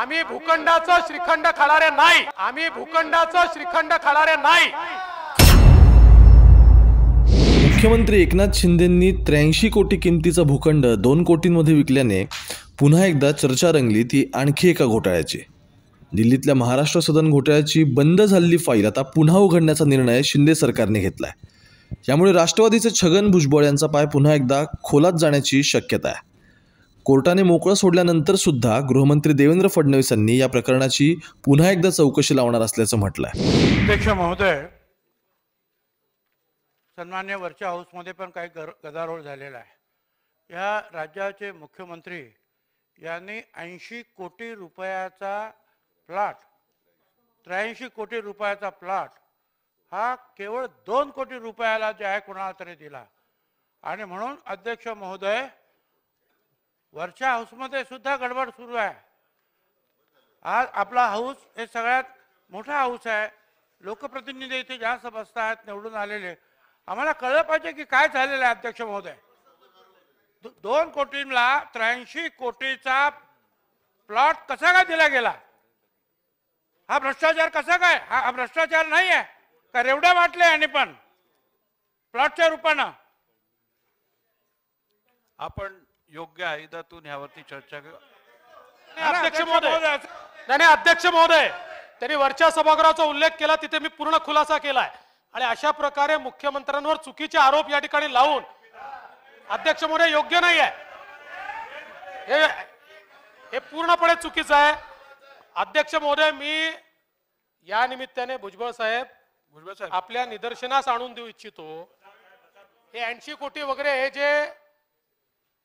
आम्ही भूखंडाचं श्रीखंड खाणारे नाही आम्ही भूखंडाचं श्रीखंड खाणारे नाही मुख्यमंत्री एकनाथ शिंदेंनी त्र्याऐंशी कोटी किमतीचा भूखंड दोन कोटींमध्ये विकल्याने पुन्हा एकदा चर्चा रंगली ती आणखी एका घोटाळ्याची दिल्लीतल्या महाराष्ट्र सदन घोटाळ्याची बंद झालेली फाईल आता पुन्हा उघडण्याचा निर्णय शिंदे सरकारने घेतला आहे यामुळे राष्ट्रवादीचे छगन भुजबळ यांचा पाय पुन्हा एकदा खोलात जाण्याची शक्यता आहे कोर्टाने मोकळं सोडल्यानंतर सुद्धा गृहमंत्री देवेंद्र फडणवीसांनी या प्रकरणाची पुन्हा एकदा चौकशी लावणार असल्याचं म्हटलंय अध्यक्ष महोदय सन्मान्य वरच्या हाऊसमध्ये पण काही गदारोळ झालेला आहे या राज्याचे मुख्यमंत्री यांनी ऐंशी कोटी रुपयाचा प्लॉट त्र्याऐंशी कोटी रुपयाचा प्लॉट हा केवळ दोन कोटी रुपयाला जे आहे कोणाला तरी दिला आणि म्हणून अध्यक्ष महोदय वरच्या हाऊसमध्ये सुद्धा गडबड सुरू आहे आज आपला हाऊस हे सगळ्यात मोठा हाऊस आहे लोकप्रतिनिधी इथे जास्त आहेत निवडून आलेले आम्हाला कळलं पाहिजे की काय झालेलं आहे अध्यक्ष महोदय दोन कोटींना त्र्याऐंशी कोटीचा प्लॉट कसा काय दिला गेला हा भ्रष्टाचार कसा काय हा भ्रष्टाचार नाही आहे का रेवड्या वाटले आणि पण प्लॉटच्या रूपानं आपण योग्य आयुधातून ह्यावरती चर्चा अध्यक्ष महोदय नाही अध्यक्ष महोदय त्यांनी वरच्या सभागृहाचा उल्लेख केला तिथे मी पूर्ण खुलासा केलाय आणि अशा प्रकारे मुख्यमंत्र्यांवर चुकीचे आरोप या ठिकाणी लावून अध्यक्ष महोदय योग्य नाही आहे हे पूर्णपणे चुकीचं आहे अध्यक्ष महोदय मी या निमित्ताने भुजबळ साहेब भुजबळ साहेब आपल्या निदर्शनास आणून देऊ इच्छितो हे ऐंशी कोटी वगैरे हे जे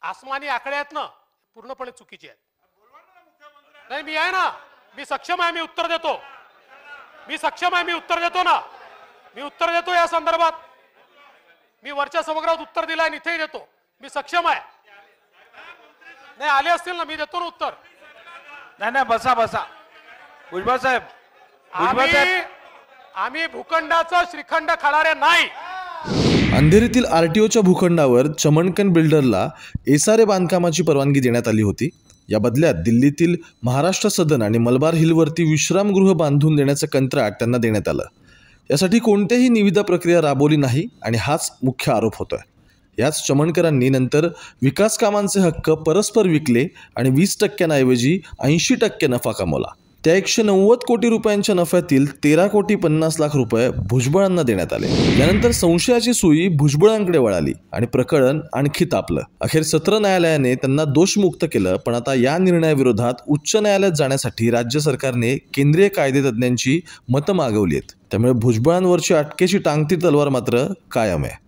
आसमानी आकडे आहेत ना पूर्णपणे चुकीचे आहेत नाही मी आहे ना मी सक्षम आहे मी उत्तर देतो मी सक्षम आहे मी उत्तर देतो ना मी उत्तर देतो या संदर्भात मी वरच्या समग्रात उत्तर दिलाय आहे इथेही देतो मी सक्षम आहे नाही आले असतील ना मी देतो ना उत्तर नाही नाही बसा बसा भुजबळ साहेब आम्ही आम्ही भूखंडाचं श्रीखंड खाणारे नाही अंधेरीतील आर टी ओच्या भूखंडावर चमणकन बिल्डरला एसआरए बांधकामाची परवानगी देण्यात आली होती या बदल्यात दिल्लीतील महाराष्ट्र सदन आणि मलबार हिलवरती विश्रामगृह बांधून देण्याचं कंत्राट त्यांना देण्यात आलं यासाठी कोणत्याही निविदा प्रक्रिया राबवली नाही आणि हाच मुख्य आरोप होतोय याच चमणकरांनी नंतर विकास कामांचे हक्क परस्पर विकले आणि वीस टक्क्यांऐवजी ऐंशी टक्के नफा कमवला त्या एकशे नव्वद कोटी रुपयांच्या नफ्यातील तेरा कोटी पन्नास लाख रुपये भुजबळांना देण्यात आले त्यानंतर संशयाची सुई भुजबळांकडे वळाली आणि प्रकरण आणखी तापलं अखेर सत्र न्यायालयाने त्यांना दोषमुक्त केलं पण आता या निर्णयाविरोधात उच्च न्यायालयात जाण्यासाठी राज्य सरकारने केंद्रीय कायदे तज्ज्ञांची मतं मागवली आहेत त्यामुळे भुजबळांवरची अटकेची टांगती तलवार मात्र कायम आहे